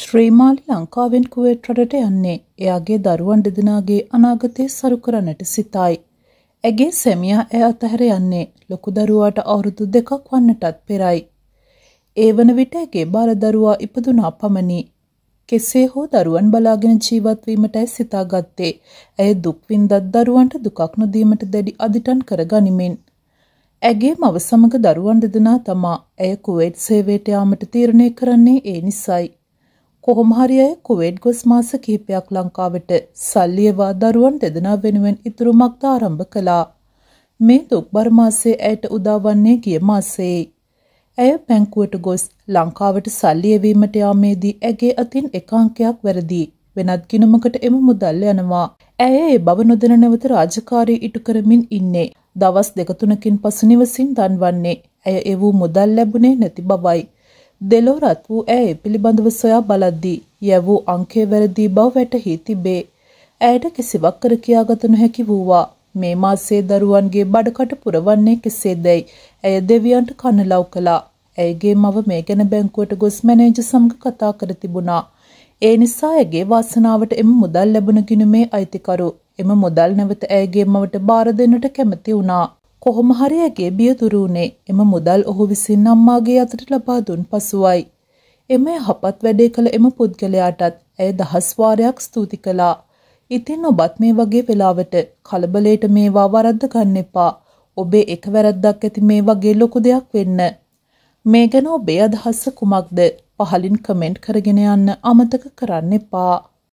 ශ්‍රීමාලි ලංකාවෙන් කුවේට් රටට යන්නේ එයාගේ දරුවන් දෙදෙනාගේ අනාගතය සරු කරන්නට සිතයි. ඇගේ සැමියා ඇය අතහැර යන්නේ ලොකු දරුවාට අවුරුදු දෙකක් වන්නටත් පෙරයි. ඒ වන විට ඇගේ බාලදරුවා ඉපදුනා පමණි. කෙසේ හෝ දරුවන් බලාගෙන ජීවත්වීමටයි සිතාගත්තේ ඇය දුක්වින්දත් දරුවන්ට දුකක් නොදීමට දැඩි අධිටන් කර ගනිමින්. ඇගේ මව සමග දරුවන් දෙදනා තමා ඇය කුවේට් සේවයට යාමට තීරණය කරන්නේ ඒ නිසයි. කොහොම හරි අය කුවේට් ගොස් මාස කිහිපයක් ලංකාවට සල්ලි එවා දරුවන් දෙදෙනා වෙනුවෙන් ඉතුරුමක් ද ආරම්භ කළා. මේ දුක්බර මාසයේ ඇයට උදාවන්නේ ගිය මාසයේ. ඇය පැංකුවට ගොස් ලංකාවට සල්ලි එවීමට යාමේදී ඇගේ අතින් එක අංකයක් වැරදී වෙනත් ගිණුමකට එම මුදල් යනවා. ඇය ඒ බව නොදැන නැවත රාජකාරී ඉටු කරමින් ඉන්නේ. දවස් දෙක තුනකින් පසු නිවසින් දන්වන්නේ. ඇය එවූ මුදල් ලැබුණේ නැති බවයි. දෙලෝ රත් වූ ඇය පිළිබඳව සොයා බලද්දී යැවූ අංකය වැරදී බව වැටහි තිබේ. ඇයට කිසිවක් කර කියාගත නොහැකි වූවා. මේ මාසයේ දරුවන්ගේ බඩකට පුරවන්නේ කෙසේදැයි ඇය දෙවියන්ට කනලව් කළා. ඇයගේ මව මේ ගැන බැංකුවට ගොස් මැනේජර් සමග කතා කර තිබුණා. ඒ නිසා ඇගේ වාසනාවට එම මුදල් ලැබුණ ගිණුමේ අයිතිකරු එම මුදල් නැවත ඇයගේ මවට බාර දෙන්නට කැමති වුණා. කොහොම හරි ඇගේ බිය දුරුුණේ එම මුදල් ඔහු විසින් අම්මාගේ අතට ලබා දුන් පසුවයි. එම යහපත් වැඩේ කළ එම පුද්ගලයාටත් ඇය දහස්වාරයක් ස්තුති කළා. ඉතින් ඔබත් මේ වගේ වෙලාවට කලබලයට මේවා වරද්ද ගන්න එපා. ඔබේ එක වැරද්දක් ඇති මේ වගේ ලොකු දෙයක් වෙන්න. මේ ගැන ඔබේ අදහස්ස කුමක්ද පහලින් කමෙන්ට් කරගෙන යන්න අමතක කරන්න එපා.